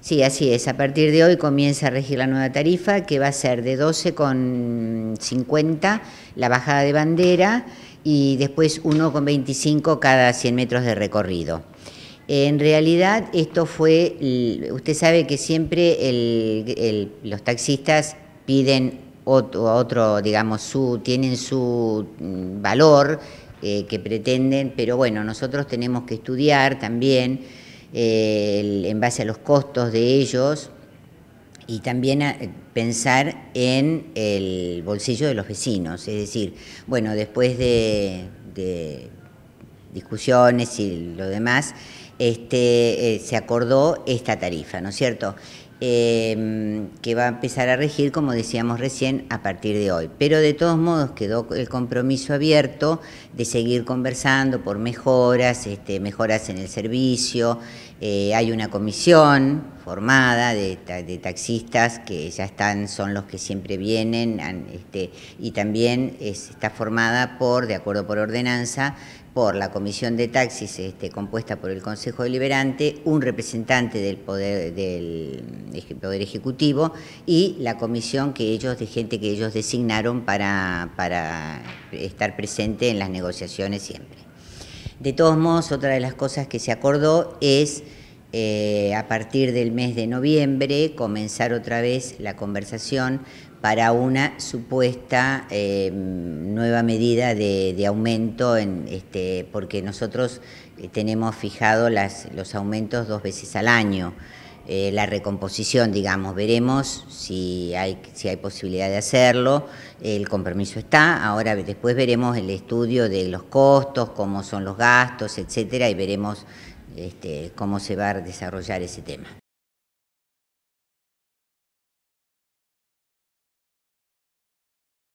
Sí, así es. A partir de hoy comienza a regir la nueva tarifa, que va a ser de 12,50 la bajada de bandera y después 1,25 cada 100 metros de recorrido. En realidad, esto fue, usted sabe que siempre los taxistas piden otro, otro, digamos, su, tienen su mm, valor eh, que pretenden, pero bueno, nosotros tenemos que estudiar también en base a los costos de ellos y también pensar en el bolsillo de los vecinos. Es decir, bueno, después de, discusiones y lo demás, este, eh, se acordó esta tarifa, ¿no es cierto? eh, que va a empezar a regir, como decíamos recién, a partir de hoy. Pero de todos modos quedó el compromiso abierto de seguir conversando por mejoras, este, mejoras en el servicio, eh, hay una comisión formada de, taxistas que ya están, son los que siempre vienen, este, y también está formada por, de acuerdo por ordenanza, por la comisión de taxis este, compuesta por el Consejo Deliberante, un representante del poder, del poder Ejecutivo y la comisión que ellos, de gente que ellos designaron para estar presente en las negociaciones siempre. De todos modos, otra de las cosas que se acordó es eh, a partir del mes de noviembre comenzar otra vez la conversación para una supuesta eh, nueva medida de, aumento, en, este, porque nosotros eh, tenemos fijado los aumentos dos veces al año. Eh, la recomposición, digamos. Veremos si hay, si hay posibilidad de hacerlo. El compromiso está. Ahora después veremos el estudio de los costos, cómo son los gastos, etcétera, y veremos este, cómo se va a desarrollar ese tema.